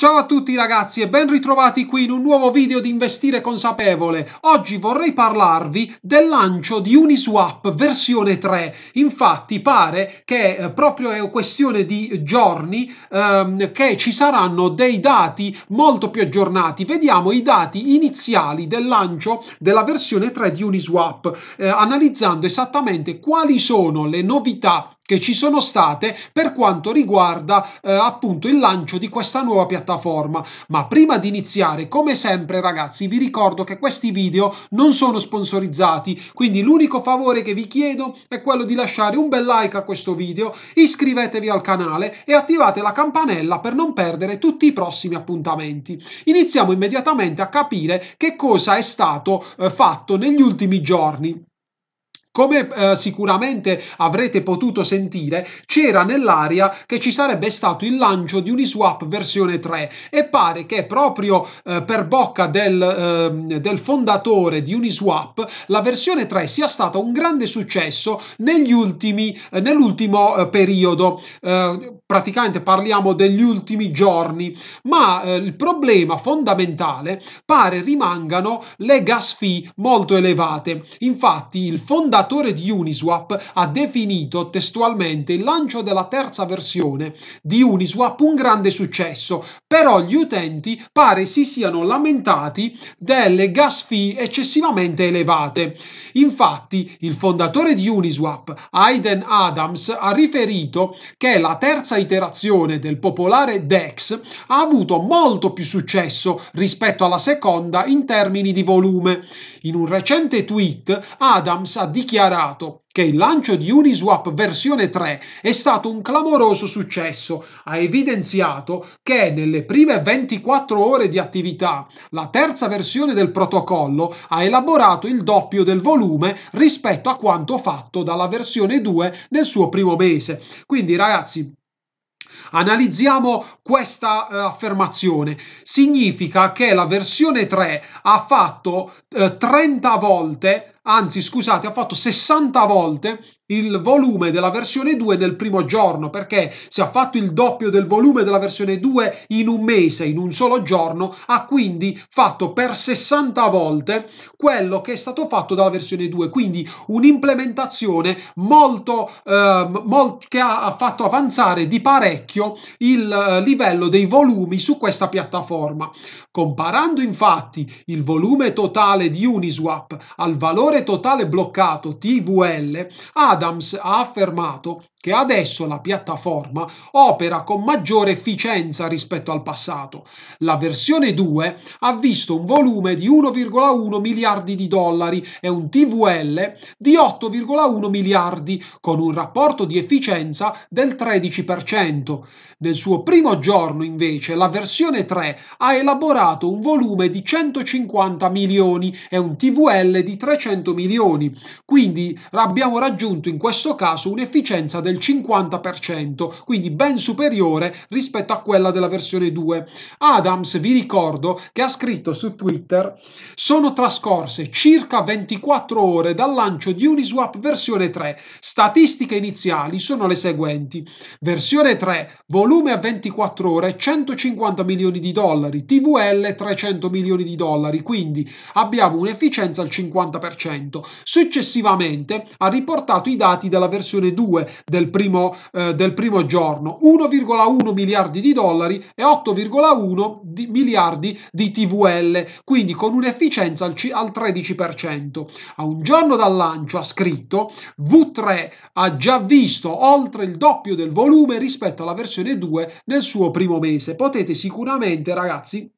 Ciao a tutti ragazzi e ben ritrovati qui in un nuovo video di Investire Consapevole. Oggi vorrei parlarvi del lancio di Uniswap versione 3. Infatti pare che eh, proprio è questione di giorni ehm, che ci saranno dei dati molto più aggiornati. Vediamo i dati iniziali del lancio della versione 3 di Uniswap, eh, analizzando esattamente quali sono le novità che ci sono state per quanto riguarda eh, appunto il lancio di questa nuova piattaforma. Ma prima di iniziare, come sempre ragazzi, vi ricordo che questi video non sono sponsorizzati, quindi l'unico favore che vi chiedo è quello di lasciare un bel like a questo video, iscrivetevi al canale e attivate la campanella per non perdere tutti i prossimi appuntamenti. Iniziamo immediatamente a capire che cosa è stato eh, fatto negli ultimi giorni. Come eh, sicuramente avrete potuto sentire, c'era nell'aria che ci sarebbe stato il lancio di Uniswap versione 3 e pare che proprio eh, per bocca del, eh, del fondatore di Uniswap la versione 3 sia stata un grande successo negli ultimi, eh, nell'ultimo eh, periodo. Eh, praticamente parliamo degli ultimi giorni, ma eh, il problema fondamentale pare rimangano le gas fee molto elevate. Infatti il fondatore di Uniswap ha definito testualmente il lancio della terza versione di Uniswap un grande successo, però gli utenti pare si siano lamentati delle gas fee eccessivamente elevate. Infatti il fondatore di Uniswap, Aiden Adams, ha riferito che la terza iterazione del popolare DEX ha avuto molto più successo rispetto alla seconda in termini di volume. In un recente tweet Adams ha dichiarato che il lancio di Uniswap versione 3 è stato un clamoroso successo. Ha evidenziato che nelle prime 24 ore di attività la terza versione del protocollo ha elaborato il doppio del volume rispetto a quanto fatto dalla versione 2 nel suo primo mese. Quindi ragazzi, Analizziamo questa eh, affermazione. Significa che la versione 3 ha fatto eh, 30 volte, anzi scusate, ha fatto 60 volte il volume della versione 2 nel primo giorno, perché se ha fatto il doppio del volume della versione 2 in un mese, in un solo giorno, ha quindi fatto per 60 volte quello che è stato fatto dalla versione 2, quindi un'implementazione molto, eh, mol che ha fatto avanzare di parecchio il eh, livello dei volumi su questa piattaforma. Comparando infatti il volume totale di Uniswap al valore totale bloccato TVL, ha Adams ha affermato che adesso la piattaforma opera con maggiore efficienza rispetto al passato. La versione 2 ha visto un volume di 1,1 miliardi di dollari e un TVL di 8,1 miliardi, con un rapporto di efficienza del 13%. Nel suo primo giorno, invece, la versione 3 ha elaborato un volume di 150 milioni e un TVL di 300 milioni, quindi abbiamo raggiunto in questo caso un'efficienza del del 50%, quindi ben superiore rispetto a quella della versione 2. Adams, vi ricordo, che ha scritto su Twitter sono trascorse circa 24 ore dal lancio di Uniswap versione 3. Statistiche iniziali sono le seguenti. Versione 3, volume a 24 ore 150 milioni di dollari, TVL 300 milioni di dollari, quindi abbiamo un'efficienza al 50%. Successivamente ha riportato i dati della versione 2 del del primo, eh, del primo giorno, 1,1 miliardi di dollari e 8,1 di miliardi di TVL, quindi con un'efficienza al, al 13%. A un giorno dal lancio, ha scritto, V3 ha già visto oltre il doppio del volume rispetto alla versione 2 nel suo primo mese. Potete sicuramente, ragazzi,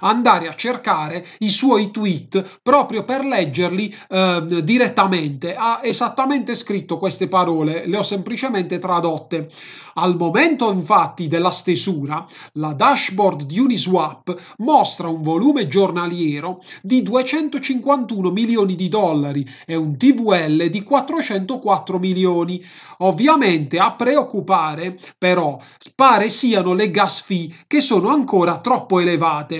andare a cercare i suoi tweet proprio per leggerli eh, direttamente. Ha esattamente scritto queste parole, le ho semplicemente tradotte. Al momento infatti della stesura, la dashboard di Uniswap mostra un volume giornaliero di 251 milioni di dollari e un TVL di 404 milioni. Ovviamente a preoccupare però pare siano le gas fee che sono ancora troppo elevate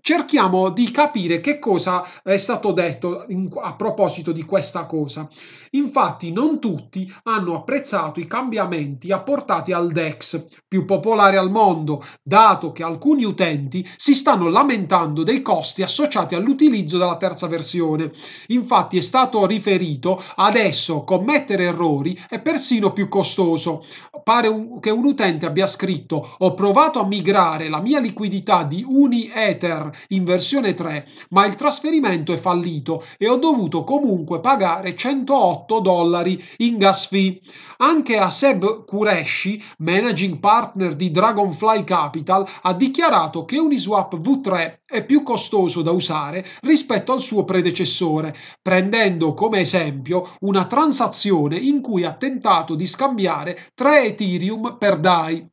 cerchiamo di capire che cosa è stato detto in, a proposito di questa cosa. Infatti non tutti hanno apprezzato i cambiamenti apportati al DEX, più popolare al mondo, dato che alcuni utenti si stanno lamentando dei costi associati all'utilizzo della terza versione. Infatti è stato riferito adesso commettere errori è persino più costoso. Pare un, che un utente abbia scritto ho provato a migrare la mia liquidità di UniEther in versione 3, ma il trasferimento è fallito e ho dovuto comunque pagare 108 dollari in gas fee. Anche Aseb Qureshi, managing partner di Dragonfly Capital, ha dichiarato che Uniswap V3 è più costoso da usare rispetto al suo predecessore, prendendo come esempio una transazione in cui ha tentato di scambiare 3 Ethereum per DAI.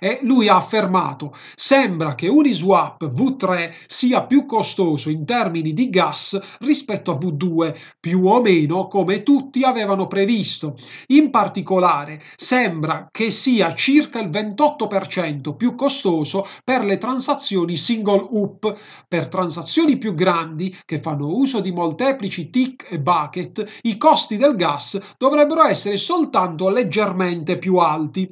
E lui ha affermato: Sembra che Uniswap V3 sia più costoso in termini di gas rispetto a V2, più o meno come tutti avevano previsto. In particolare, sembra che sia circa il 28% più costoso per le transazioni single up. Per transazioni più grandi, che fanno uso di molteplici tick e bucket, i costi del gas dovrebbero essere soltanto leggermente più alti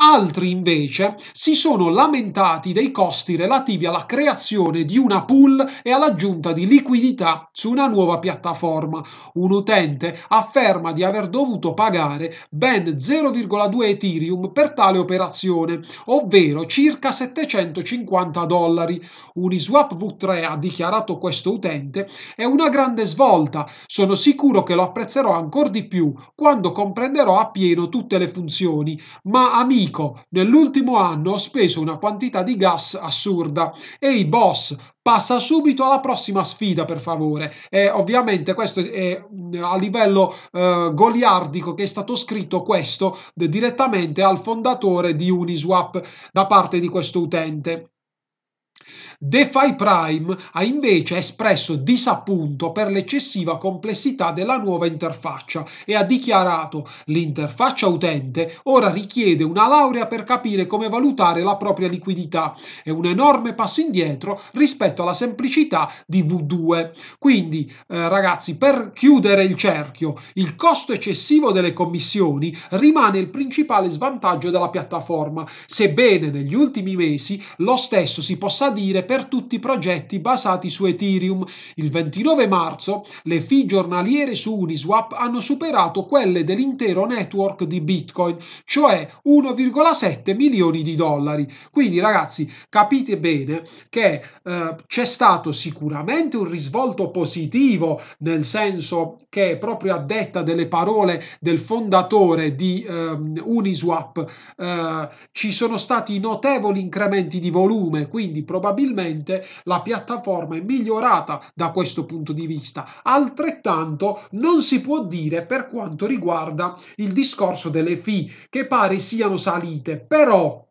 altri invece si sono lamentati dei costi relativi alla creazione di una pool e all'aggiunta di liquidità su una nuova piattaforma. Un utente afferma di aver dovuto pagare ben 0,2 Ethereum per tale operazione, ovvero circa 750 dollari. Uniswap V3 ha dichiarato questo utente è una grande svolta, sono sicuro che lo apprezzerò ancora di più quando comprenderò appieno tutte le funzioni, ma amici dico, nell'ultimo anno ho speso una quantità di gas assurda. Ehi boss, passa subito alla prossima sfida per favore. E ovviamente questo è mm, a livello eh, goliardico che è stato scritto questo direttamente al fondatore di Uniswap da parte di questo utente. DeFi Prime ha invece espresso disappunto per l'eccessiva complessità della nuova interfaccia e ha dichiarato l'interfaccia utente ora richiede una laurea per capire come valutare la propria liquidità. È un enorme passo indietro rispetto alla semplicità di V2. Quindi eh, ragazzi, per chiudere il cerchio, il costo eccessivo delle commissioni rimane il principale svantaggio della piattaforma, sebbene negli ultimi mesi lo stesso si possa dire per tutti i progetti basati su Ethereum. Il 29 marzo le fee giornaliere su Uniswap hanno superato quelle dell'intero network di Bitcoin, cioè 1,7 milioni di dollari. Quindi ragazzi, capite bene che eh, c'è stato sicuramente un risvolto positivo, nel senso che proprio a detta delle parole del fondatore di eh, Uniswap eh, ci sono stati notevoli incrementi di volume, quindi probabilmente probabilmente la piattaforma è migliorata da questo punto di vista. Altrettanto non si può dire per quanto riguarda il discorso delle fee, che pare siano salite, però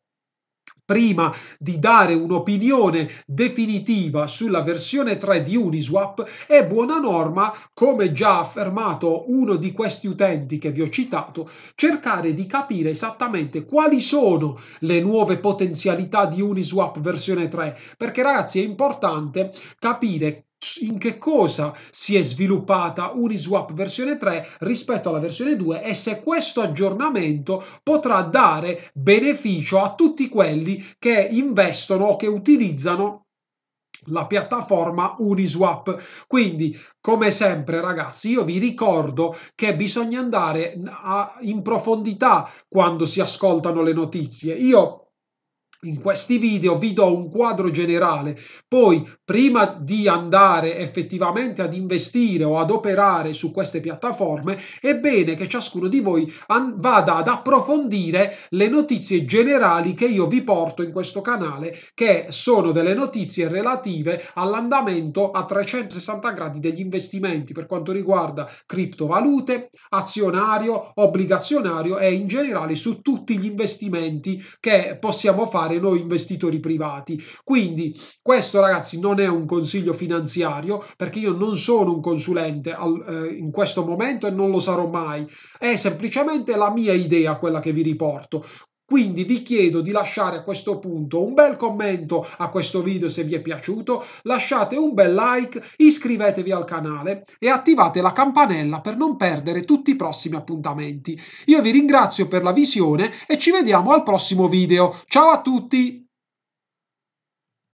prima di dare un'opinione definitiva sulla versione 3 di Uniswap è buona norma, come già affermato uno di questi utenti che vi ho citato, cercare di capire esattamente quali sono le nuove potenzialità di Uniswap versione 3, perché ragazzi è importante capire in che cosa si è sviluppata Uniswap versione 3 rispetto alla versione 2 e se questo aggiornamento potrà dare beneficio a tutti quelli che investono o che utilizzano la piattaforma Uniswap. Quindi, come sempre, ragazzi, io vi ricordo che bisogna andare a, in profondità quando si ascoltano le notizie. Io in questi video vi do un quadro generale, poi prima di andare effettivamente ad investire o ad operare su queste piattaforme, è bene che ciascuno di voi vada ad approfondire le notizie generali che io vi porto in questo canale, che sono delle notizie relative all'andamento a 360 gradi degli investimenti per quanto riguarda criptovalute, azionario, obbligazionario e in generale su tutti gli investimenti che possiamo fare fare noi investitori privati. Quindi questo ragazzi non è un consiglio finanziario perché io non sono un consulente al, eh, in questo momento e non lo sarò mai. È semplicemente la mia idea quella che vi riporto. Quindi vi chiedo di lasciare a questo punto un bel commento a questo video se vi è piaciuto, lasciate un bel like, iscrivetevi al canale e attivate la campanella per non perdere tutti i prossimi appuntamenti. Io vi ringrazio per la visione e ci vediamo al prossimo video. Ciao a tutti!